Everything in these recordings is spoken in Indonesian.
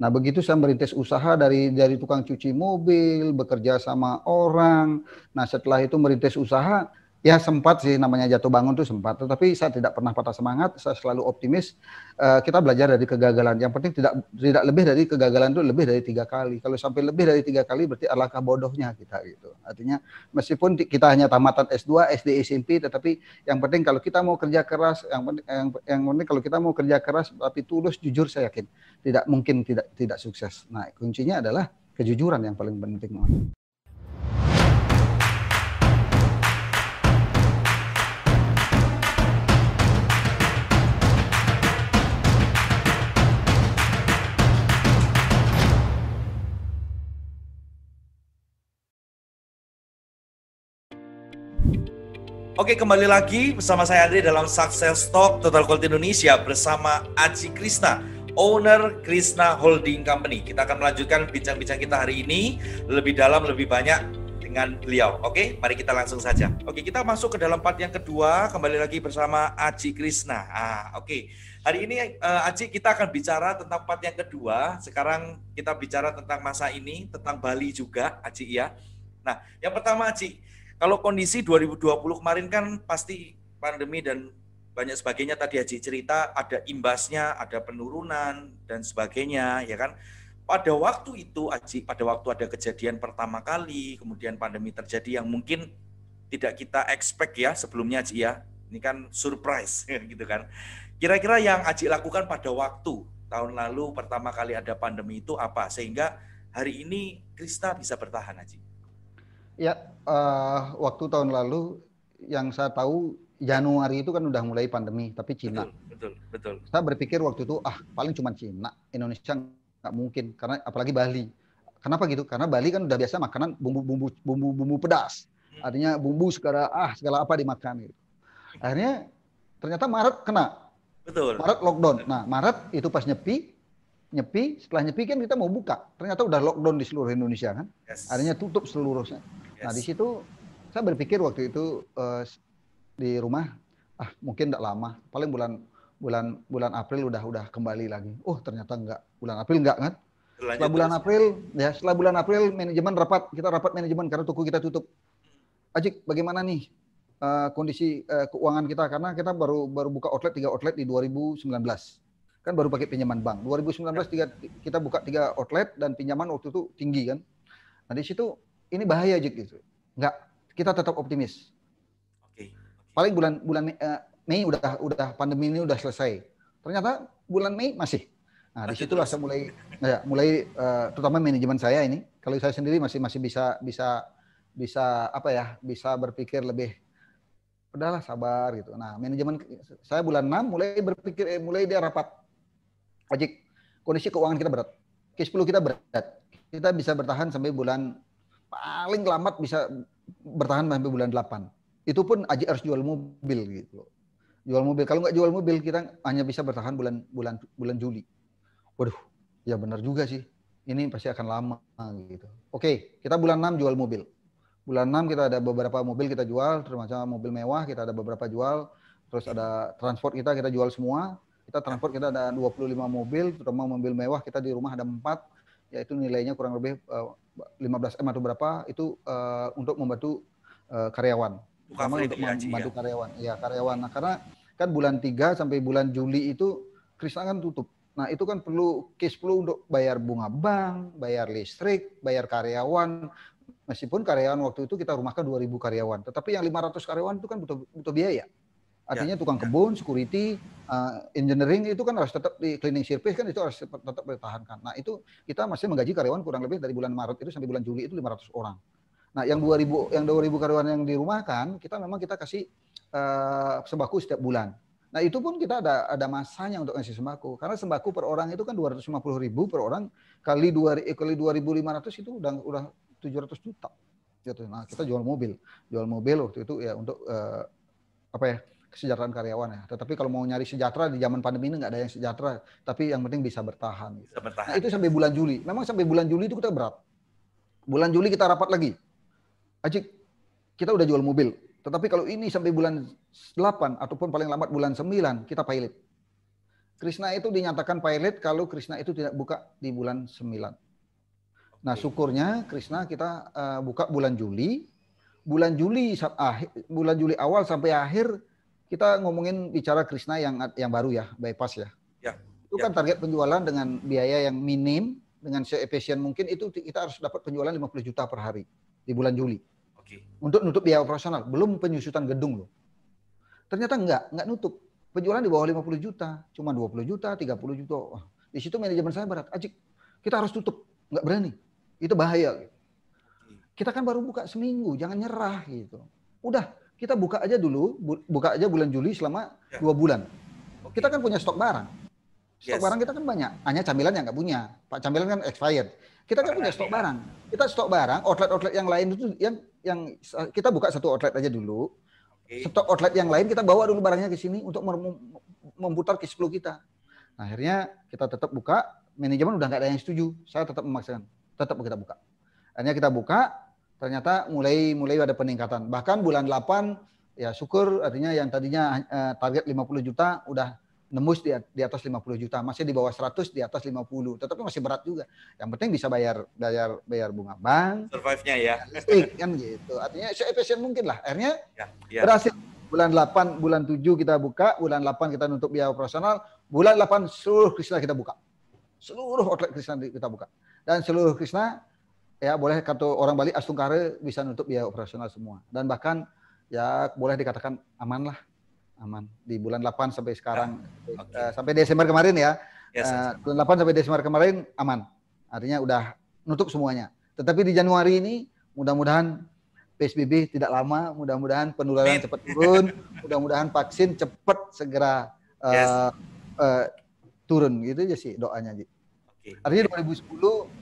Nah, begitu saya merintis usaha dari dari tukang cuci mobil, bekerja sama orang. Nah, setelah itu merintis usaha, ya sempat sih namanya jatuh bangun tuh sempat tetapi saya tidak pernah patah semangat saya selalu optimis uh, kita belajar dari kegagalan yang penting tidak tidak lebih dari kegagalan itu lebih dari tiga kali kalau sampai lebih dari tiga kali berarti alangkah bodohnya kita gitu artinya meskipun kita hanya tamatan S2 SD SMP tetapi yang penting kalau kita mau kerja keras yang penting yang, yang penting kalau kita mau kerja keras tapi tulus jujur saya yakin tidak mungkin tidak tidak sukses nah kuncinya adalah kejujuran yang paling penting Oke, kembali lagi bersama saya Andre dalam Success Talk Total Quality Indonesia bersama Aji Krishna, owner Krishna Holding Company. Kita akan melanjutkan bincang-bincang kita hari ini lebih dalam, lebih banyak dengan beliau. Oke, mari kita langsung saja. Oke, kita masuk ke dalam part yang kedua, kembali lagi bersama Aji Krishna. Ah, oke. Hari ini uh, eh, Aji kita akan bicara tentang part yang kedua. Sekarang kita bicara tentang masa ini, tentang Bali juga, Aji ya. Nah, yang pertama Aji, kalau kondisi 2020 kemarin kan pasti pandemi dan banyak sebagainya tadi Haji cerita ada imbasnya, ada penurunan dan sebagainya ya kan. Pada waktu itu Haji, pada waktu ada kejadian pertama kali, kemudian pandemi terjadi yang mungkin tidak kita expect ya sebelumnya Haji ya. Ini kan surprise gitu kan. Kira-kira yang Haji lakukan pada waktu tahun lalu pertama kali ada pandemi itu apa sehingga hari ini Krista bisa bertahan Haji? Ya, uh, waktu tahun lalu yang saya tahu Januari itu kan udah mulai pandemi, tapi Cina. Betul, betul. betul. Saya berpikir waktu itu ah paling cuma Cina, Indonesia nggak mungkin karena apalagi Bali. Kenapa gitu? Karena Bali kan udah biasa makanan bumbu-bumbu bumbu-bumbu pedas. Hmm. Artinya bumbu segala ah segala apa dimakan gitu. Akhirnya ternyata Maret kena. Betul. Maret lockdown. Nah, Maret itu pas nyepi nyepi, setelah nyepi kan kita mau buka. Ternyata udah lockdown di seluruh Indonesia kan. Yes. Adanya tutup seluruhnya. Yes. Nah, di situ saya berpikir waktu itu uh, di rumah ah mungkin tidak lama, paling bulan bulan bulan April udah udah kembali lagi. Oh, ternyata enggak. Bulan April enggak kan? Setelah bulan April ya, setelah bulan April manajemen rapat, kita rapat manajemen karena toko kita tutup. Ajik, bagaimana nih uh, kondisi uh, keuangan kita karena kita baru baru buka outlet tiga outlet di 2019 kan baru pakai pinjaman bank. 2019 tiga, kita buka tiga outlet dan pinjaman waktu itu tinggi kan. Nah di situ ini bahaya aja gitu. Enggak, kita tetap optimis. Oke. Paling bulan bulan eh, Mei udah udah pandemi ini udah selesai. Ternyata bulan Mei masih. Nah, di situ saya mulai ya, mulai eh, terutama manajemen saya ini. Kalau saya sendiri masih masih bisa bisa bisa apa ya bisa berpikir lebih udahlah sabar gitu. Nah manajemen saya bulan 6 mulai berpikir eh, mulai dia rapat ojek kondisi keuangan kita berat cash flow kita berat kita bisa bertahan sampai bulan paling lambat bisa bertahan sampai bulan 8 itu pun aja harus jual mobil gitu jual mobil kalau nggak jual mobil kita hanya bisa bertahan bulan bulan bulan Juli waduh ya benar juga sih ini pasti akan lama gitu oke kita bulan 6 jual mobil bulan 6 kita ada beberapa mobil kita jual termasuk mobil mewah kita ada beberapa jual terus ada transport kita kita jual semua kita transport kita ada 25 mobil, terutama mobil mewah kita di rumah ada empat, yaitu nilainya kurang lebih uh, eh, 15 M atau berapa itu eh, untuk membantu eh, karyawan. utama untuk membantu ya? karyawan. Iya, karyawan. Nah, karena kan bulan 3 sampai bulan Juli itu Krisna kan tutup. Nah, itu kan perlu case flow untuk bayar bunga bank, bayar listrik, bayar karyawan, meskipun karyawan waktu itu kita rumahkan 2000 karyawan, tetapi yang 500 karyawan itu kan butuh butuh biaya. Artinya ya. tukang ya. kebun, security, uh, engineering itu kan harus tetap di cleaning service kan itu harus tetap, bertahankan. kan. Nah, itu kita masih menggaji karyawan kurang lebih dari bulan Maret itu sampai bulan Juli itu 500 orang. Nah, yang 2000 yang 2000 karyawan yang dirumahkan, kita memang kita kasih uh, sembako setiap bulan. Nah, itu pun kita ada ada masanya untuk ngasih sembako. Karena sembako per orang itu kan 250 ribu per orang kali 2 eh, kali 2.500 itu udah udah 700 juta. Nah, kita jual mobil. Jual mobil waktu itu ya untuk uh, apa ya? kesejahteraan karyawan ya. Tetapi kalau mau nyari sejahtera di zaman pandemi ini nggak ada yang sejahtera, tapi yang penting bisa bertahan. Gitu. bertahan. Nah, itu sampai bulan Juli. Memang sampai bulan Juli itu kita berat. Bulan Juli kita rapat lagi. Ajik, kita udah jual mobil. Tetapi kalau ini sampai bulan 8 ataupun paling lambat bulan 9 kita pilot. Krishna itu dinyatakan pilot kalau Krishna itu tidak buka di bulan 9. Nah, syukurnya Krishna kita uh, buka bulan Juli. Bulan Juli ah, bulan Juli awal sampai akhir kita ngomongin bicara Krishna yang yang baru ya, bypass ya. Ya. Itu ya. kan target penjualan dengan biaya yang minim, dengan seefisien mungkin itu kita harus dapat penjualan 50 juta per hari di bulan Juli. Oke. Okay. Untuk nutup biaya operasional, belum penyusutan gedung loh. Ternyata enggak, enggak nutup. Penjualan di bawah 50 juta, cuma 20 juta, 30 juta. Wah, di situ manajemen saya berat. Ajik, kita harus tutup. Enggak berani. Itu bahaya. Kita kan baru buka seminggu, jangan nyerah gitu. Udah, kita buka aja dulu, bu, buka aja bulan Juli selama ya. dua bulan. Okay. Kita kan punya stok barang. Stok yes. barang kita kan banyak. Hanya camilan yang nggak punya. Pak camilan kan expired. Kita kan punya stok ya. barang. Kita stok barang, outlet-outlet yang lain itu yang yang eh, kita buka satu outlet aja dulu. Okay. Stok outlet yang lain kita bawa dulu barangnya ke sini untuk mem memutar ke flow kita. Nah, akhirnya kita tetap buka, manajemen udah nggak ada yang setuju. Saya tetap memaksakan, tetap kita buka. Akhirnya kita buka, ternyata mulai mulai ada peningkatan. Bahkan bulan 8 ya syukur artinya yang tadinya uh, target 50 juta udah nembus di, di atas 50 juta, masih di bawah 100 di atas 50, tetapi masih berat juga. Yang penting bisa bayar bayar bayar bunga bank. Survive-nya ya. Listrik kan gitu. Artinya efisien mungkin lah. Akhirnya ya, ya. berhasil. Bulan 8, bulan 7 kita buka, bulan 8 kita nutup biaya operasional, bulan 8 seluruh Krishna kita buka. Seluruh outlet Krishna kita buka. Dan seluruh Krishna ya boleh kata orang Bali asungkare bisa nutup biaya operasional semua dan bahkan ya boleh dikatakan aman lah aman di bulan 8 sampai sekarang ah, okay. uh, eh, sampai Desember kemarin ya yes, uh, bulan 8 sampai Desember kemarin aman artinya udah nutup semuanya tetapi di Januari ini mudah-mudahan PSBB tidak lama mudah-mudahan penularan cepat turun mudah-mudahan vaksin cepat segera uh, yes. uh, turun gitu aja sih doanya Ji. Okay. Artinya 2010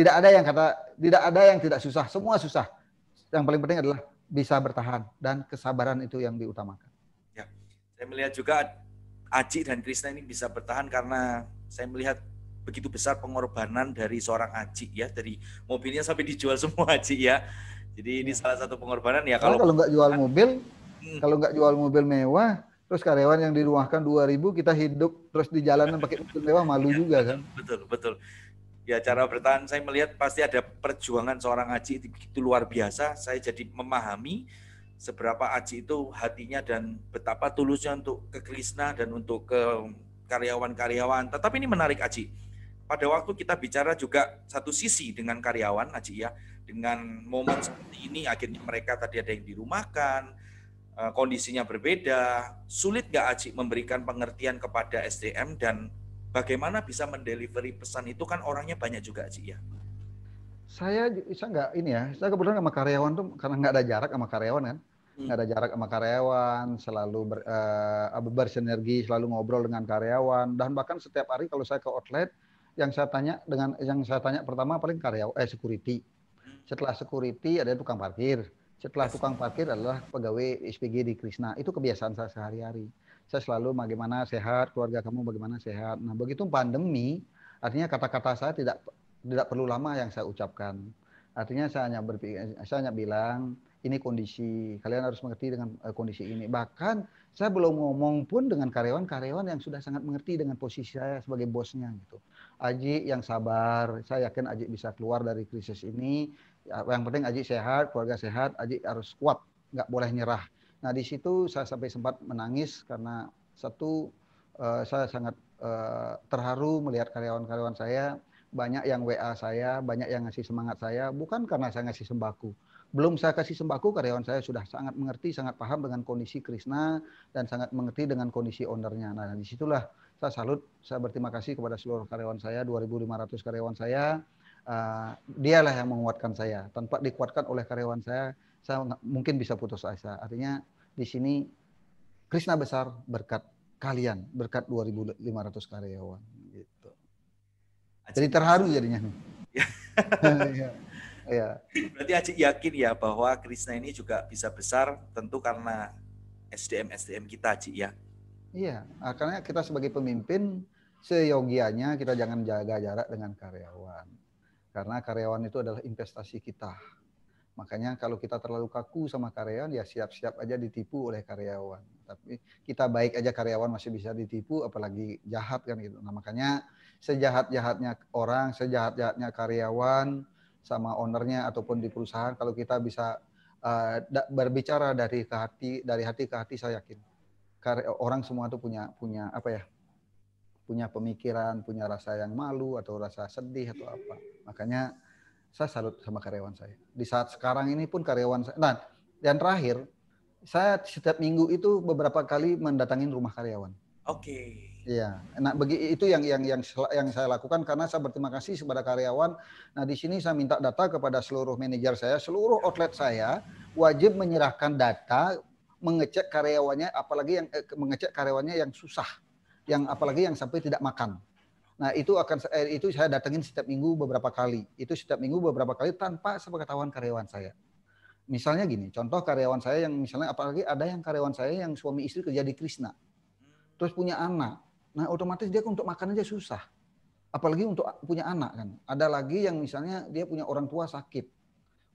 tidak ada yang kata tidak ada yang tidak susah, semua susah. Yang paling penting adalah bisa bertahan dan kesabaran itu yang diutamakan. Ya. Saya melihat juga Aji dan Krisna ini bisa bertahan karena saya melihat begitu besar pengorbanan dari seorang Aji ya dari mobilnya sampai dijual semua Aji ya. Jadi ini ya. salah satu pengorbanan ya kalau kalau nggak jual mobil, hmm. kalau nggak jual mobil mewah, terus karyawan yang diruahkan 2000 kita hidup terus di jalanan pakai mobil mewah malu ya, juga kan. Betul, betul ya cara bertahan saya melihat pasti ada perjuangan seorang Aji itu, itu luar biasa. Saya jadi memahami seberapa Aji itu hatinya dan betapa tulusnya untuk ke Krishna dan untuk ke karyawan-karyawan. Tetapi ini menarik Aji. Pada waktu kita bicara juga satu sisi dengan karyawan Aji ya, dengan momen seperti ini akhirnya mereka tadi ada yang dirumahkan, eh, kondisinya berbeda, sulit nggak Aji memberikan pengertian kepada SDM dan bagaimana bisa mendelivery pesan itu kan orangnya banyak juga sih ya. Saya bisa nggak ini ya, saya kebetulan sama karyawan tuh karena nggak ada jarak sama karyawan kan, hmm. nggak ada jarak sama karyawan, selalu ber, uh, bersinergi, selalu ngobrol dengan karyawan, dan bahkan setiap hari kalau saya ke outlet, yang saya tanya dengan yang saya tanya pertama paling karyawan eh security, hmm. setelah security ada tukang parkir, setelah tukang parkir adalah pegawai SPG di krisna itu kebiasaan saya sehari-hari saya selalu bagaimana sehat, keluarga kamu bagaimana sehat. Nah, begitu pandemi, artinya kata-kata saya tidak tidak perlu lama yang saya ucapkan. Artinya saya hanya berpikir, saya hanya bilang ini kondisi, kalian harus mengerti dengan eh, kondisi ini. Bahkan saya belum ngomong pun dengan karyawan-karyawan yang sudah sangat mengerti dengan posisi saya sebagai bosnya gitu. Aji yang sabar, saya yakin Aji bisa keluar dari krisis ini. Yang penting Aji sehat, keluarga sehat, Aji harus kuat, nggak boleh nyerah. Nah di situ saya sampai sempat menangis karena satu eh, saya sangat eh, terharu melihat karyawan-karyawan saya banyak yang WA saya, banyak yang ngasih semangat saya, bukan karena saya ngasih sembako. Belum saya kasih sembako, karyawan saya sudah sangat mengerti, sangat paham dengan kondisi Krishna dan sangat mengerti dengan kondisi ownernya. Nah, disitulah saya salut, saya berterima kasih kepada seluruh karyawan saya, 2.500 karyawan saya. Uh, dialah yang menguatkan saya. Tanpa dikuatkan oleh karyawan saya, saya mungkin bisa putus asa. Artinya di sini Krishna besar berkat kalian, berkat 2.500 karyawan. Gitu. Jadi terharu jadinya. ya. ya. Berarti Aji yakin ya bahwa Krishna ini juga bisa besar tentu karena SDM SDM kita Aji ya. Iya, karena kita sebagai pemimpin seyogianya kita jangan jaga jarak dengan karyawan. Karena karyawan itu adalah investasi kita. Makanya kalau kita terlalu kaku sama karyawan ya siap-siap aja ditipu oleh karyawan. Tapi kita baik aja karyawan masih bisa ditipu apalagi jahat kan gitu. Nah, makanya sejahat-jahatnya orang, sejahat-jahatnya karyawan sama ownernya ataupun di perusahaan kalau kita bisa uh, berbicara dari ke hati dari hati ke hati saya yakin Kary orang semua tuh punya punya apa ya punya pemikiran punya rasa yang malu atau rasa sedih atau apa makanya saya salut sama karyawan saya. Di saat sekarang ini pun karyawan saya. Nah, dan terakhir, saya setiap minggu itu beberapa kali mendatangi rumah karyawan. Oke. Okay. Iya. Nah, bagi itu yang yang yang yang saya lakukan karena saya berterima kasih kepada karyawan. Nah, di sini saya minta data kepada seluruh manajer saya, seluruh outlet saya wajib menyerahkan data mengecek karyawannya apalagi yang eh, mengecek karyawannya yang susah, yang apalagi yang sampai tidak makan. Nah, itu akan eh, itu saya datengin setiap minggu beberapa kali. Itu setiap minggu beberapa kali tanpa sepengetahuan karyawan saya. Misalnya gini, contoh karyawan saya yang misalnya apalagi ada yang karyawan saya yang suami istri kerja di Krishna. Terus punya anak. Nah, otomatis dia untuk makan aja susah. Apalagi untuk punya anak kan. Ada lagi yang misalnya dia punya orang tua sakit.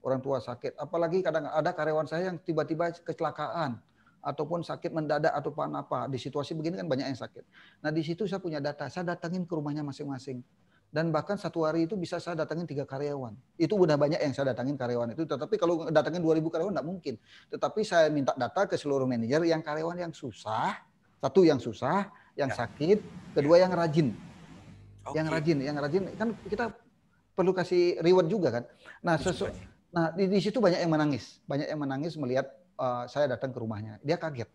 Orang tua sakit. Apalagi kadang ada karyawan saya yang tiba-tiba kecelakaan ataupun sakit mendadak atau apa di situasi begini kan banyak yang sakit. Nah di situ saya punya data, saya datangin ke rumahnya masing-masing dan bahkan satu hari itu bisa saya datangin tiga karyawan. Itu udah banyak yang saya datangin karyawan itu. Tetapi kalau datangin ribu karyawan nggak mungkin. Tetapi saya minta data ke seluruh manajer yang karyawan yang susah, satu yang susah, yang ya. sakit, kedua yang rajin. Okay. Yang rajin, yang rajin kan kita perlu kasih reward juga kan. Nah, sesu- nah di, di situ banyak yang menangis, banyak yang menangis melihat Eh, saya datang ke rumahnya. Dia kaget,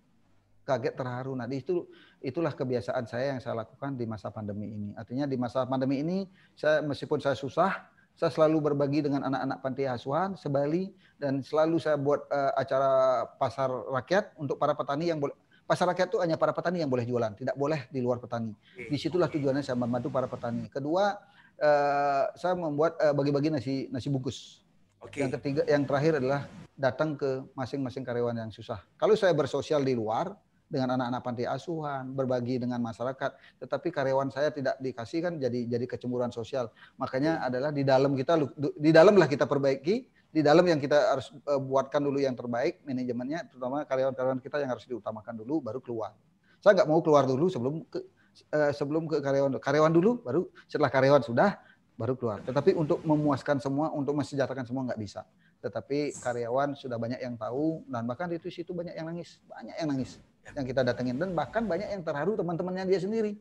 kaget terharu. Nah itu itulah kebiasaan saya yang saya lakukan di masa pandemi ini. Artinya di masa pandemi ini saya meskipun saya susah, saya selalu berbagi dengan anak-anak panti asuhan, sebali dan selalu saya buat uh, acara pasar rakyat untuk para petani yang boleh pasar rakyat itu hanya para petani yang boleh jualan, tidak boleh di luar petani. Disitulah tujuannya saya membantu para petani. Kedua, uh, saya membuat bagi-bagi uh, nasi nasi bungkus. Okay. Yang ketiga, yang terakhir adalah datang ke masing-masing karyawan yang susah. Kalau saya bersosial di luar dengan anak-anak panti asuhan, berbagi dengan masyarakat, tetapi karyawan saya tidak dikasih kan jadi jadi kecemburuan sosial. Makanya iya. adalah di dalam kita di dalamlah kita perbaiki, di dalam yang kita harus e, buatkan dulu yang terbaik manajemennya, terutama karyawan-karyawan kita yang harus diutamakan dulu baru keluar. Saya nggak mau keluar dulu sebelum ke e, sebelum ke karyawan karyawan dulu baru setelah karyawan sudah baru keluar. Tetapi untuk memuaskan semua, untuk mensejahterakan semua nggak bisa tetapi karyawan sudah banyak yang tahu dan bahkan di situ banyak yang nangis, banyak yang nangis ya. yang kita datengin dan bahkan banyak yang terharu teman-temannya dia sendiri.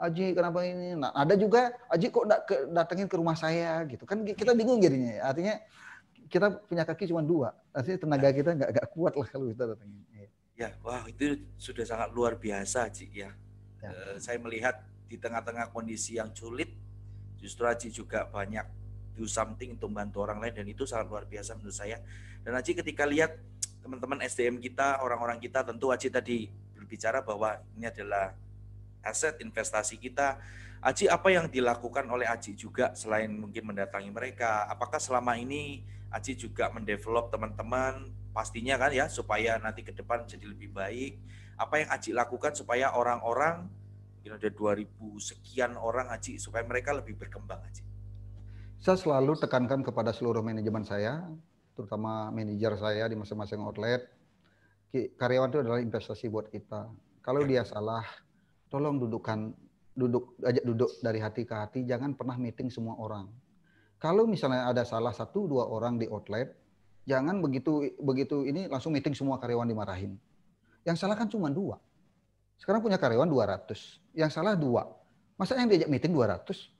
Aji kenapa ini? Nah, ada juga Aji kok ke, datengin ke rumah saya gitu kan kita bingung jadinya. Ya. Artinya kita punya kaki cuma dua, artinya tenaga ya. kita nggak nggak kuat lah kalau kita datengin. Iya. Ya, wah itu sudah sangat luar biasa Aji ya. ya. E, saya melihat di tengah-tengah kondisi yang sulit, justru Aji juga banyak do something untuk membantu orang lain dan itu sangat luar biasa menurut saya. Dan Aji ketika lihat teman-teman SDM kita, orang-orang kita tentu Aji tadi berbicara bahwa ini adalah aset investasi kita. Aji apa yang dilakukan oleh Aji juga selain mungkin mendatangi mereka? Apakah selama ini Aji juga mendevelop teman-teman pastinya kan ya supaya nanti ke depan jadi lebih baik. Apa yang Aji lakukan supaya orang-orang mungkin ada 2000 sekian orang Aji supaya mereka lebih berkembang Aji? Saya selalu tekankan kepada seluruh manajemen saya, terutama manajer saya di masing-masing outlet, karyawan itu adalah investasi buat kita. Kalau ya. dia salah, tolong dudukkan, duduk ajak duduk dari hati ke hati, jangan pernah meeting semua orang. Kalau misalnya ada salah satu dua orang di outlet, jangan begitu begitu ini langsung meeting semua karyawan dimarahin. Yang salah kan cuma dua. Sekarang punya karyawan 200, yang salah dua. Masa yang diajak meeting 200?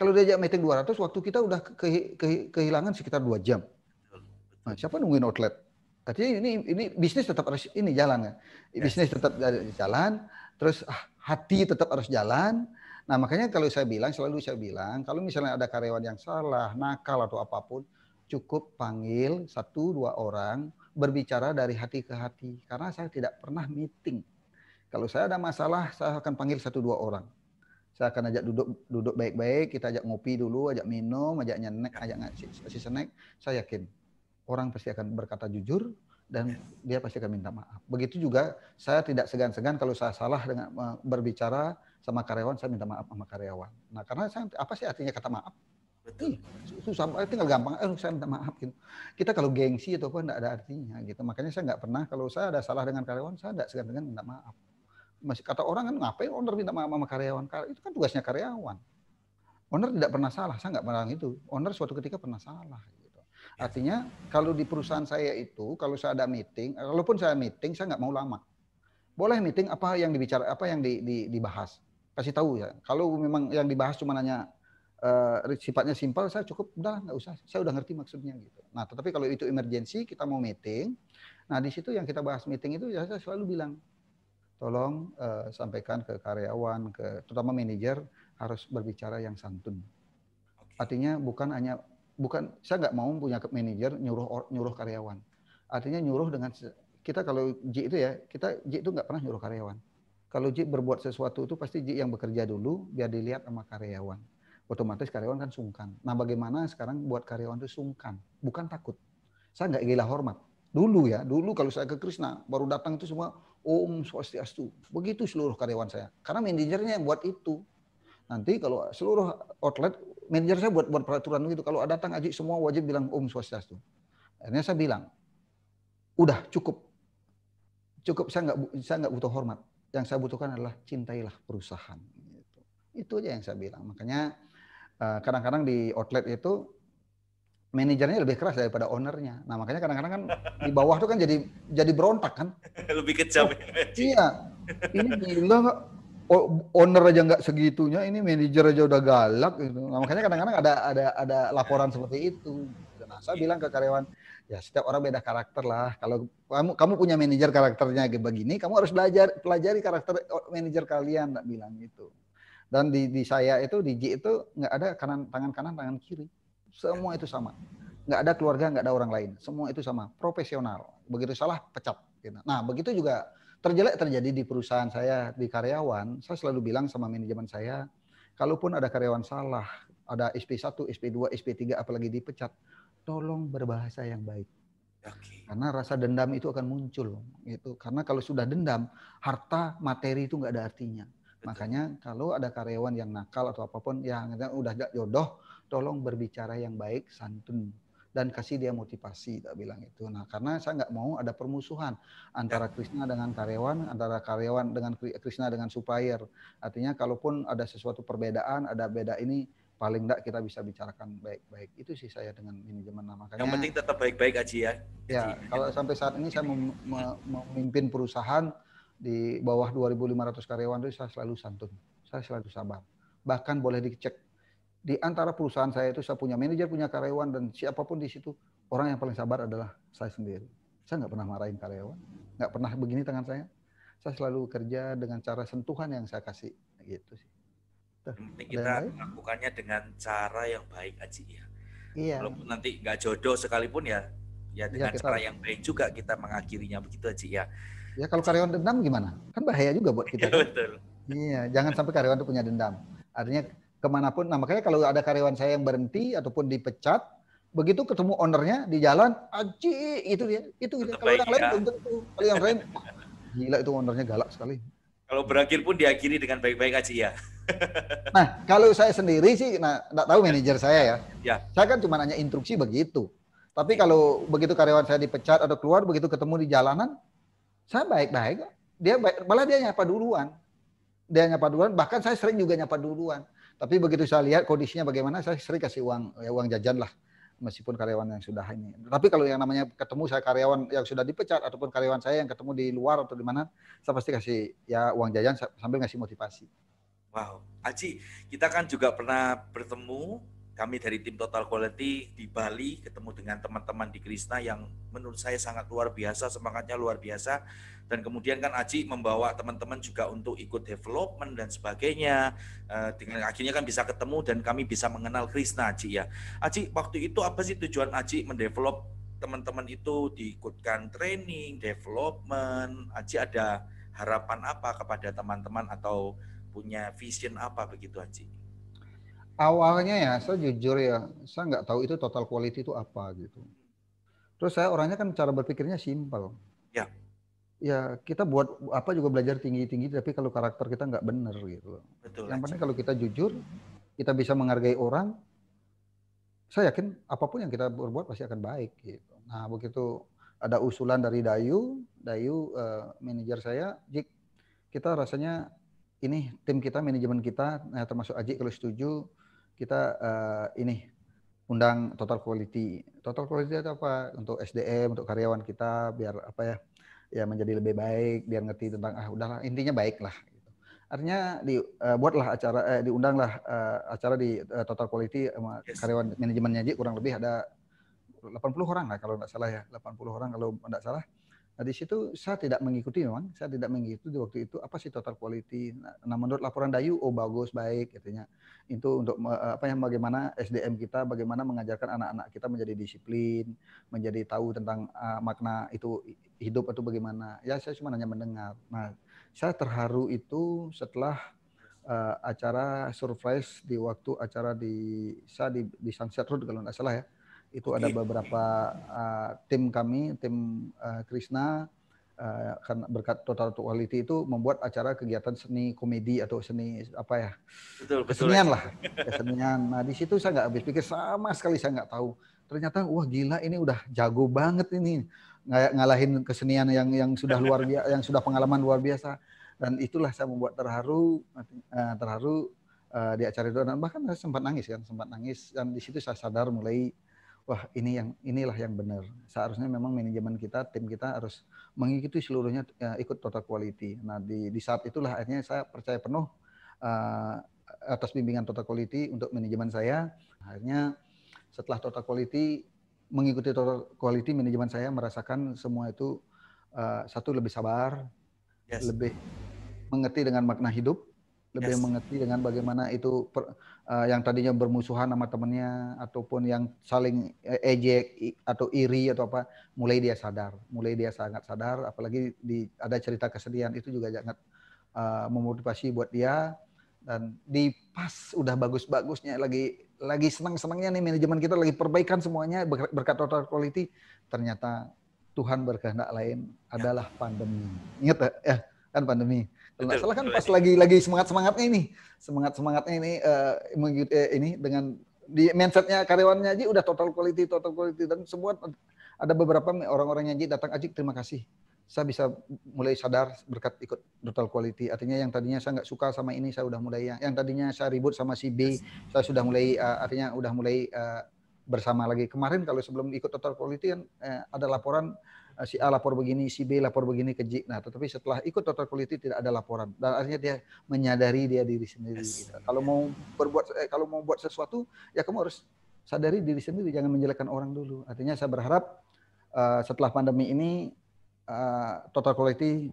Kalau diajak meeting 200, waktu kita udah ke, ke, kehilangan sekitar dua jam. Nah, siapa nungguin outlet? Artinya ini ini bisnis tetap harus ini jalan Ya? ya. Bisnis tetap jalan, terus ah, hati tetap harus jalan. Nah, makanya kalau saya bilang selalu saya bilang kalau misalnya ada karyawan yang salah, nakal atau apapun, cukup panggil satu dua orang berbicara dari hati ke hati karena saya tidak pernah meeting. Kalau saya ada masalah, saya akan panggil satu dua orang. Kita akan ajak duduk duduk baik-baik, kita ajak ngopi dulu, ajak minum, ajak nyenek, ajak ngasih snack, saya yakin orang pasti akan berkata jujur dan dia pasti akan minta maaf. Begitu juga saya tidak segan-segan kalau saya salah dengan berbicara sama karyawan, saya minta maaf sama karyawan. Nah, karena saya apa sih artinya kata maaf? Betul. Susah, tinggal gampang. Eh, saya minta maaf gitu. Kita kalau gengsi itu pun tidak ada artinya gitu. Makanya saya nggak pernah kalau saya ada salah dengan karyawan, saya tidak segan-segan minta maaf masih kata orang kan ngapain owner minta maaf sama karyawan? Itu kan tugasnya karyawan. Owner tidak pernah salah, saya nggak pernah itu. Owner suatu ketika pernah salah. Gitu. Ya. Artinya kalau di perusahaan saya itu, kalau saya ada meeting, walaupun saya meeting, saya nggak mau lama. Boleh meeting apa yang dibicara, apa yang di, di, dibahas, kasih tahu ya. Kalau memang yang dibahas cuma hanya uh, sifatnya simpel, saya cukup udah nggak usah, saya udah ngerti maksudnya gitu. Nah, tetapi kalau itu emergency kita mau meeting, nah di situ yang kita bahas meeting itu ya saya selalu bilang tolong uh, sampaikan ke karyawan, ke terutama manajer harus berbicara yang santun. Artinya bukan hanya bukan saya nggak mau punya manajer nyuruh nyuruh karyawan. Artinya nyuruh dengan kita kalau J itu ya kita J itu nggak pernah nyuruh karyawan. Kalau J berbuat sesuatu itu pasti J yang bekerja dulu biar dilihat sama karyawan. Otomatis karyawan kan sungkan. Nah bagaimana sekarang buat karyawan itu sungkan, bukan takut. Saya nggak gila hormat. Dulu ya, dulu kalau saya ke Krishna baru datang itu semua Om Swastiastu. Begitu seluruh karyawan saya. Karena manajernya yang buat itu. Nanti kalau seluruh outlet, manajer saya buat buat peraturan begitu. Kalau datang aji semua wajib bilang Om Swastiastu. Akhirnya saya bilang, udah cukup. Cukup saya nggak saya nggak butuh hormat. Yang saya butuhkan adalah cintailah perusahaan. Gitu. Itu aja yang saya bilang. Makanya eh, kadang-kadang di outlet itu manajernya lebih keras daripada ownernya. Nah makanya kadang-kadang kan di bawah tuh kan jadi jadi berontak kan. Lebih kecil. Oh, iya. Ini gila nggak? Owner aja nggak segitunya, ini manajer aja udah galak gitu. Nah, makanya kadang-kadang ada ada ada laporan seperti itu. Nah saya bilang ke karyawan, ya setiap orang beda karakter lah. Kalau kamu kamu punya manajer karakternya kayak begini, kamu harus belajar pelajari karakter manajer kalian, nggak bilang gitu. Dan di, di saya itu di G itu nggak ada kanan tangan kanan tangan kiri semua itu sama. Nggak ada keluarga, nggak ada orang lain. Semua itu sama. Profesional. Begitu salah, pecat. Gitu. Nah, begitu juga terjelek terjadi di perusahaan saya, di karyawan. Saya selalu bilang sama manajemen saya, kalaupun ada karyawan salah, ada SP1, SP2, SP3, apalagi dipecat, tolong berbahasa yang baik. Okay. Karena rasa dendam itu akan muncul. Gitu. Karena kalau sudah dendam, harta materi itu nggak ada artinya. Betul. Makanya kalau ada karyawan yang nakal atau apapun, yang udah jodoh, tolong berbicara yang baik santun dan kasih dia motivasi tak bilang itu nah karena saya nggak mau ada permusuhan antara ya. Krishna dengan karyawan antara karyawan dengan Krishna dengan supplier artinya kalaupun ada sesuatu perbedaan ada beda ini paling tidak kita bisa bicarakan baik-baik itu sih saya dengan manajemen nah, makanya yang penting tetap baik-baik aja ya ya kalau sampai saat ini saya mem memimpin perusahaan di bawah 2.500 karyawan itu saya selalu santun saya selalu sabar bahkan boleh dicek di antara perusahaan saya itu saya punya manajer, punya karyawan dan siapapun di situ orang yang paling sabar adalah saya sendiri. Saya nggak pernah marahin karyawan, nggak pernah begini tangan saya. Saya selalu kerja dengan cara sentuhan yang saya kasih, gitu sih. Tuh, hmm, kita melakukannya dengan cara yang baik aja ya. Iya. Walaupun nanti nggak jodoh sekalipun ya, ya iya, dengan ya, kita, cara yang baik juga kita mengakhirinya begitu aja ya. Ya kalau karyawan dendam gimana? Kan bahaya juga buat kita. Iya, betul. Iya, jangan sampai karyawan itu punya dendam. Artinya kemanapun. Nah makanya kalau ada karyawan saya yang berhenti ataupun dipecat, begitu ketemu ownernya di jalan, aji gitu ya. itu dia, ya. itu dia. Kalau yang lain belum tentu, kalau yang lain gila itu ownernya galak sekali. Kalau berakhir pun diakhiri dengan baik-baik aja ya. nah kalau saya sendiri sih, nah nggak tahu manajer saya ya. ya. Saya kan cuma hanya instruksi begitu. Tapi kalau begitu karyawan saya dipecat atau keluar, begitu ketemu di jalanan, saya baik-baik. Dia baik, malah dia nyapa duluan. Dia nyapa duluan, bahkan saya sering juga nyapa duluan. Tapi begitu saya lihat kondisinya bagaimana, saya sering kasih uang ya uang jajan lah meskipun karyawan yang sudah ini. Tapi kalau yang namanya ketemu saya karyawan yang sudah dipecat ataupun karyawan saya yang ketemu di luar atau di mana, saya pasti kasih ya uang jajan sambil ngasih motivasi. Wow, Aji, kita kan juga pernah bertemu kami dari tim Total Quality di Bali ketemu dengan teman-teman di Krishna yang menurut saya sangat luar biasa, semangatnya luar biasa. Dan kemudian kan Aji membawa teman-teman juga untuk ikut development dan sebagainya. Eh, dengan akhirnya kan bisa ketemu dan kami bisa mengenal Krishna Aji ya. Aji, waktu itu apa sih tujuan Aji mendevelop teman-teman itu diikutkan training, development? Aji ada harapan apa kepada teman-teman atau punya vision apa begitu Aji? awalnya ya saya jujur ya saya nggak tahu itu total quality itu apa gitu terus saya orangnya kan cara berpikirnya simpel ya ya kita buat apa juga belajar tinggi tinggi tapi kalau karakter kita nggak bener gitu Betul, yang penting kalau kita jujur kita bisa menghargai orang saya yakin apapun yang kita berbuat pasti akan baik gitu nah begitu ada usulan dari Dayu Dayu uh, manajer saya Jik kita rasanya ini tim kita manajemen kita nah, termasuk Aji kalau setuju kita uh, ini undang total quality. Total quality itu apa? Untuk SDM, untuk karyawan kita biar apa ya? Ya menjadi lebih baik, biar ngerti tentang ah udahlah intinya baik lah. Gitu. Artinya dibuatlah eh, uh, acara, eh, diundanglah uh, acara di uh, total quality sama yes. karyawan manajemennya aja kurang lebih ada 80 orang lah kalau nggak salah ya, 80 orang kalau nggak salah. Nah, di situ saya tidak mengikuti memang, saya tidak mengikuti waktu itu apa sih total quality. Nah, nah, menurut laporan Dayu, oh bagus, baik, katanya. Itu untuk eh, apa yang bagaimana SDM kita, bagaimana mengajarkan anak-anak kita menjadi disiplin, menjadi tahu tentang uh, makna itu hidup atau bagaimana. Ya, saya cuma hanya mendengar. Nah, saya terharu itu setelah uh, acara surprise di waktu acara di saya di, di Sunset Road kalau tidak salah ya itu ada beberapa uh, tim kami, tim uh, Krishna, uh, berkat total quality itu membuat acara kegiatan seni komedi atau seni apa ya betul, betul kesenian aja. lah kesenian nah di situ saya nggak habis pikir sama sekali saya nggak tahu ternyata wah gila ini udah jago banget ini nggak ngalahin kesenian yang yang sudah luar biasa yang sudah pengalaman luar biasa dan itulah saya membuat terharu terharu di acara itu dan bahkan saya sempat nangis kan sempat nangis dan di situ saya sadar mulai wah ini yang inilah yang benar. Seharusnya memang manajemen kita, tim kita harus mengikuti seluruhnya ya, ikut total quality. Nah di, di saat itulah akhirnya saya percaya penuh uh, atas bimbingan total quality untuk manajemen saya. Akhirnya setelah total quality mengikuti total quality manajemen saya merasakan semua itu uh, satu lebih sabar, yes. lebih mengerti dengan makna hidup, lebih yes. mengerti dengan bagaimana itu per, uh, yang tadinya bermusuhan sama temennya ataupun yang saling e, ejek atau iri atau apa mulai dia sadar mulai dia sangat sadar apalagi di ada cerita kesedihan itu juga sangat uh, memotivasi buat dia dan di pas udah bagus-bagusnya lagi lagi senang-senangnya nih manajemen kita lagi perbaikan semuanya berkat total quality ternyata Tuhan berkehendak lain ya. adalah pandemi. Ingat ya? Eh, kan pandemi. Kalau nggak salah kan pas lagi lagi semangat semangatnya ini, semangat semangatnya ini uh, ini dengan di mindsetnya karyawannya aja udah total quality total quality dan semua ada beberapa orang-orang yang aja datang aja terima kasih saya bisa mulai sadar berkat ikut total quality. Artinya yang tadinya saya nggak suka sama ini saya udah mulai yang, yang tadinya saya ribut sama si B, saya sudah mulai uh, artinya udah mulai uh, bersama lagi. Kemarin kalau sebelum ikut total quality kan uh, ada laporan Eh, si A lapor begini, si B lapor begini ke J. Nah, tetapi setelah ikut total quality tidak ada laporan dan akhirnya dia menyadari dia diri sendiri. Yes. Gitu. Kalau mau berbuat eh, kalau mau buat sesuatu ya kamu harus sadari diri sendiri, jangan menjelekkan orang dulu. Artinya saya berharap uh, setelah pandemi ini uh, total quality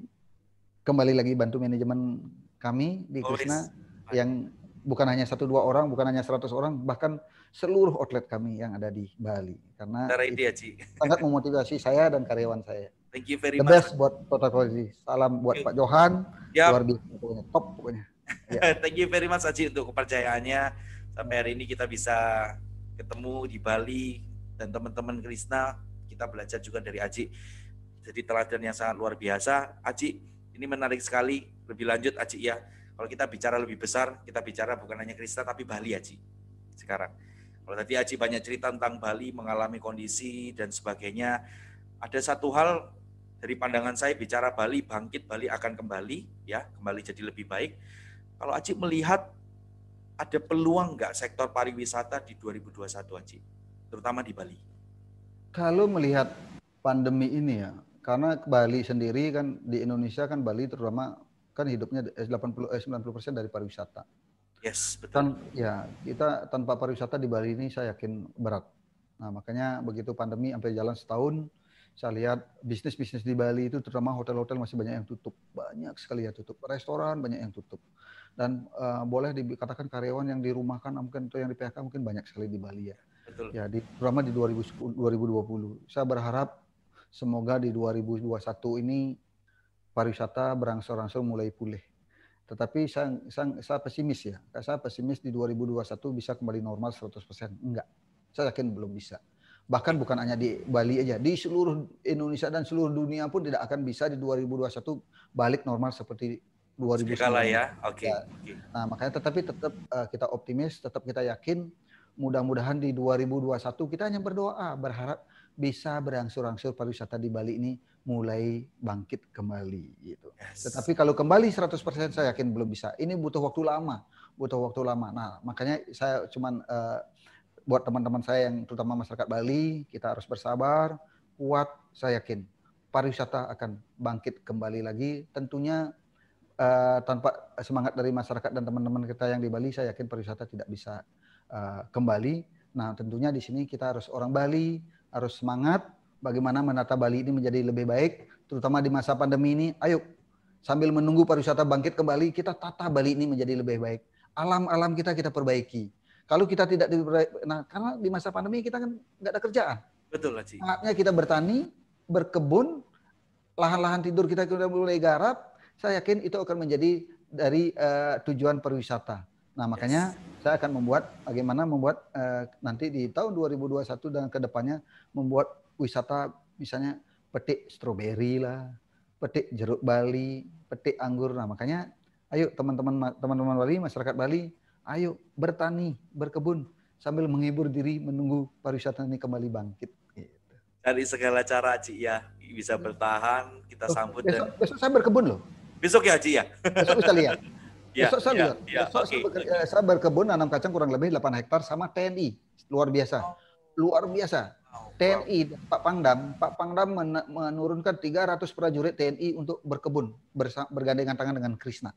kembali lagi bantu manajemen kami di oh, Krishna yang bukan hanya satu dua orang, bukan hanya 100 orang, bahkan seluruh outlet kami yang ada di Bali. Karena itu sangat memotivasi saya dan karyawan saya. Thank you very The much. buat Total Quality. Salam buat Pak Johan. Yep. Luar biasa pokoknya. Top pokoknya. Yeah. Thank you very much Aji untuk kepercayaannya. Sampai hari ini kita bisa ketemu di Bali dan teman-teman Krishna. Kita belajar juga dari Aji. Jadi teladan yang sangat luar biasa. Aji, ini menarik sekali. Lebih lanjut Aji ya kalau kita bicara lebih besar, kita bicara bukan hanya Krista tapi Bali Haji sekarang. Kalau tadi Haji banyak cerita tentang Bali mengalami kondisi dan sebagainya. Ada satu hal dari pandangan saya bicara Bali bangkit Bali akan kembali ya, kembali jadi lebih baik. Kalau Haji melihat ada peluang nggak sektor pariwisata di 2021 Haji, terutama di Bali? Kalau melihat pandemi ini ya, karena Bali sendiri kan di Indonesia kan Bali terutama kan hidupnya 80 eh, 90% eh, dari pariwisata. Yes, betul. Tan ya, kita tanpa pariwisata di Bali ini saya yakin berat. Nah, makanya begitu pandemi sampai jalan setahun, saya lihat bisnis-bisnis di Bali itu terutama hotel-hotel masih banyak yang tutup. Banyak sekali ya tutup. Restoran banyak yang tutup. Dan uh, boleh dikatakan karyawan yang dirumahkan mungkin atau yang di PHK mungkin banyak sekali di Bali ya. Betul. Ya, di terutama di 2020. Saya berharap semoga di 2021 ini pariwisata berangsur-angsur mulai pulih. Tetapi saya, saya, saya pesimis ya. Saya pesimis di 2021 bisa kembali normal 100%. Enggak. Saya yakin belum bisa. Bahkan bukan hanya di Bali aja. Di seluruh Indonesia dan seluruh dunia pun tidak akan bisa di 2021 balik normal seperti 2019. Ya. ya. Oke. Okay. Nah, makanya tetapi tetap eh, kita optimis, tetap kita yakin mudah-mudahan di 2021 kita hanya berdoa, berharap bisa berangsur-angsur pariwisata di Bali ini mulai bangkit kembali gitu. Yes. Tetapi kalau kembali 100% saya yakin belum bisa. Ini butuh waktu lama, butuh waktu lama. Nah, makanya saya cuman uh, buat teman-teman saya yang terutama masyarakat Bali, kita harus bersabar, kuat, saya yakin pariwisata akan bangkit kembali lagi. Tentunya uh, tanpa semangat dari masyarakat dan teman-teman kita yang di Bali, saya yakin pariwisata tidak bisa uh, kembali. Nah, tentunya di sini kita harus orang Bali harus semangat bagaimana menata Bali ini menjadi lebih baik, terutama di masa pandemi ini. Ayo, sambil menunggu pariwisata bangkit kembali kita tata Bali ini menjadi lebih baik. Alam-alam kita kita perbaiki. Kalau kita tidak diperbaiki, nah karena di masa pandemi kita kan nggak ada kerjaan. Betul, Haji. Saatnya kita bertani, berkebun, lahan-lahan tidur kita sudah mulai garap, saya yakin itu akan menjadi dari uh, tujuan pariwisata. Nah, makanya yes. saya akan membuat bagaimana membuat eh, nanti di tahun 2021 dan kedepannya membuat wisata misalnya petik stroberi lah, petik jeruk Bali, petik anggur. Nah, makanya ayo teman-teman teman-teman Bali, masyarakat Bali, ayo bertani, berkebun sambil menghibur diri menunggu pariwisata ini kembali bangkit. Gitu. Dari segala cara, Ci, ya bisa bertahan, kita sambut. Besok, dan... besok saya berkebun loh. Besok ya, Ci, ya? Besok bisa lihat. Ya, besok saya ya, lihat. Ya, besok okay. saya, bekerja, eh, saya berkebun nanam kacang kurang lebih 8 hektar sama TNI. Luar biasa. Oh. Luar biasa. Oh, TNI Pak Pangdam, Pak Pangdam men menurunkan 300 prajurit TNI untuk berkebun bergandengan tangan dengan Krishna.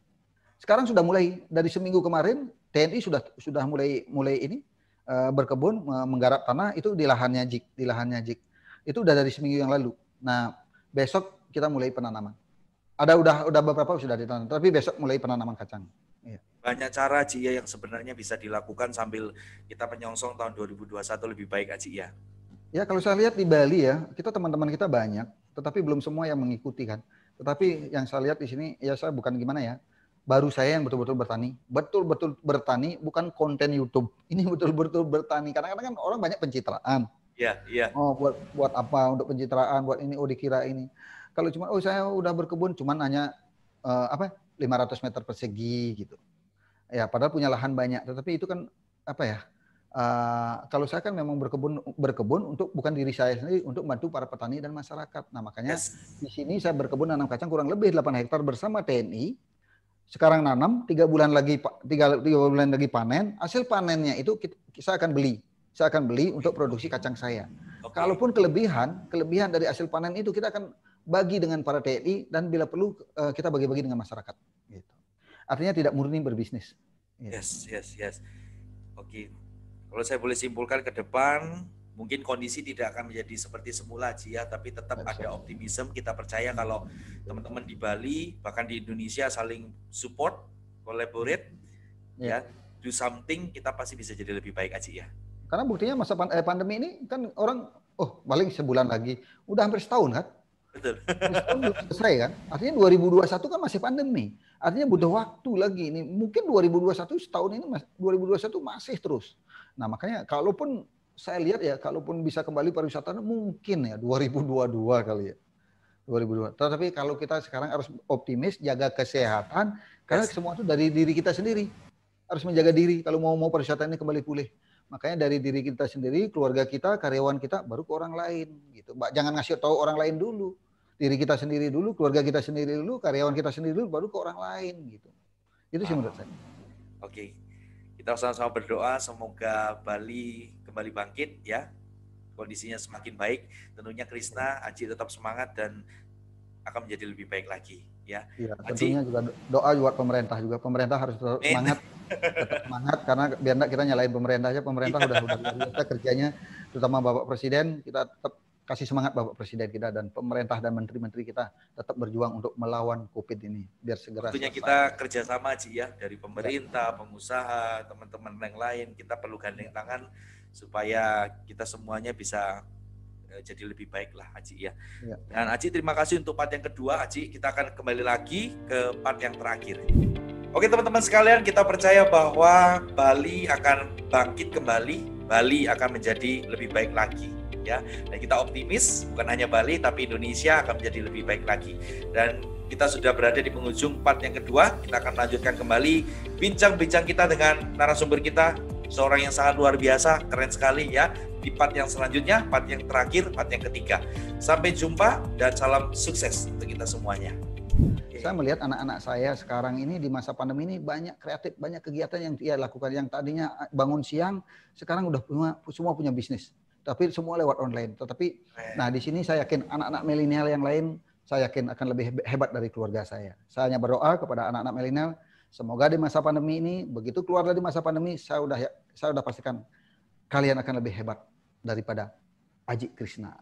Sekarang sudah mulai dari seminggu kemarin TNI sudah sudah mulai mulai ini uh, berkebun uh, menggarap tanah itu di lahannya Jik, di lahannya Jik. Itu sudah dari seminggu yang lalu. Nah, besok kita mulai penanaman ada udah udah beberapa sudah ditanam, tapi besok mulai penanaman kacang. Iya. Banyak cara Cia ya, yang sebenarnya bisa dilakukan sambil kita menyongsong tahun 2021 lebih baik Aji ya. Ya kalau saya lihat di Bali ya, kita teman-teman kita banyak, tetapi belum semua yang mengikuti kan. Tetapi yang saya lihat di sini ya saya bukan gimana ya, baru saya yang betul-betul bertani, betul-betul bertani bukan konten YouTube. Ini betul-betul bertani. Kadang-kadang kan orang banyak pencitraan. Iya, iya. Oh, buat buat apa untuk pencitraan, buat ini oh dikira ini. Kalau cuma oh saya udah berkebun cuman hanya uh, apa 500 meter persegi gitu. Ya padahal punya lahan banyak, tetapi itu kan apa ya? Uh, kalau saya kan memang berkebun berkebun untuk bukan diri saya sendiri untuk membantu para petani dan masyarakat. Nah makanya yes. di sini saya berkebun nanam kacang kurang lebih 8 hektar bersama TNI. Sekarang nanam tiga bulan lagi tiga, tiga bulan lagi panen. Hasil panennya itu kita, saya akan beli saya akan beli untuk produksi kacang saya. Okay. Kalaupun kelebihan, kelebihan dari hasil panen itu kita akan bagi dengan para TNI dan bila perlu eh, kita bagi-bagi dengan masyarakat. Gitu. Artinya tidak murni berbisnis. Gitu. Yes, yes, yes. Oke. Okay. Kalau saya boleh simpulkan ke depan, mungkin kondisi tidak akan menjadi seperti semula ya tapi tetap yes, ada optimisme. Kita percaya kalau teman-teman di Bali, bahkan di Indonesia saling support, collaborate, yeah. ya, do something, kita pasti bisa jadi lebih baik Aji ya. Karena buktinya masa eh, pandemi ini kan orang, oh paling sebulan lagi, udah hampir setahun kan? Betul. selesai kan? Artinya 2021 kan masih pandemi. Artinya butuh waktu lagi ini. Mungkin 2021 setahun ini 2021 masih terus. Nah, makanya kalaupun saya lihat ya kalaupun bisa kembali pariwisata mungkin ya 2022 kali ya. 2022. Tapi kalau kita sekarang harus optimis, jaga kesehatan karena semua itu dari diri kita sendiri. Harus menjaga diri kalau mau mau pariwisata ini kembali pulih. Makanya dari diri kita sendiri, keluarga kita, karyawan kita, baru ke orang lain. Gitu. mbak Jangan ngasih tahu orang lain dulu. Diri kita sendiri dulu, keluarga kita sendiri dulu, karyawan kita sendiri dulu, baru ke orang lain. Gitu. Itu sih menurut saya. Oke, kita sama-sama berdoa semoga Bali kembali bangkit ya. Kondisinya semakin baik. Tentunya Krishna, Aji tetap semangat dan akan menjadi lebih baik lagi ya. Iya, tentunya juga doa buat pemerintah juga. Pemerintah harus tetap semangat, tetap semangat karena biar enggak kita nyalain pemerintah aja. Pemerintah sudah, iya. udah kita kerjanya, terutama Bapak Presiden, kita tetap kasih semangat Bapak Presiden kita dan pemerintah dan menteri-menteri kita tetap berjuang untuk melawan COVID ini biar segera. Tentunya kita kerjasama sama ya dari pemerintah, ya. pengusaha, teman-teman yang lain kita perlu gandeng tangan supaya kita semuanya bisa Eh, jadi lebih baik lah Aji ya. ya. Dan Aji terima kasih untuk part yang kedua Aji. Kita akan kembali lagi ke part yang terakhir. Oke teman-teman sekalian kita percaya bahwa Bali akan bangkit kembali. Bali akan menjadi lebih baik lagi ya. Dan kita optimis bukan hanya Bali tapi Indonesia akan menjadi lebih baik lagi. Dan kita sudah berada di penghujung part yang kedua. Kita akan lanjutkan kembali bincang-bincang kita dengan narasumber kita seorang yang sangat luar biasa, keren sekali ya. Di part yang selanjutnya, part yang terakhir, part yang ketiga. Sampai jumpa dan salam sukses untuk kita semuanya. Saya melihat anak-anak saya sekarang ini di masa pandemi ini banyak kreatif, banyak kegiatan yang dia lakukan. Yang tadinya bangun siang, sekarang udah punya, semua punya bisnis. Tapi semua lewat online. Tetapi, nah di sini saya yakin anak-anak milenial yang lain, saya yakin akan lebih hebat dari keluarga saya. Saya hanya berdoa kepada anak-anak milenial, Semoga di masa pandemi ini, begitu keluar dari masa pandemi, saya udah ya, saya udah pastikan kalian akan lebih hebat daripada Aji Krishna.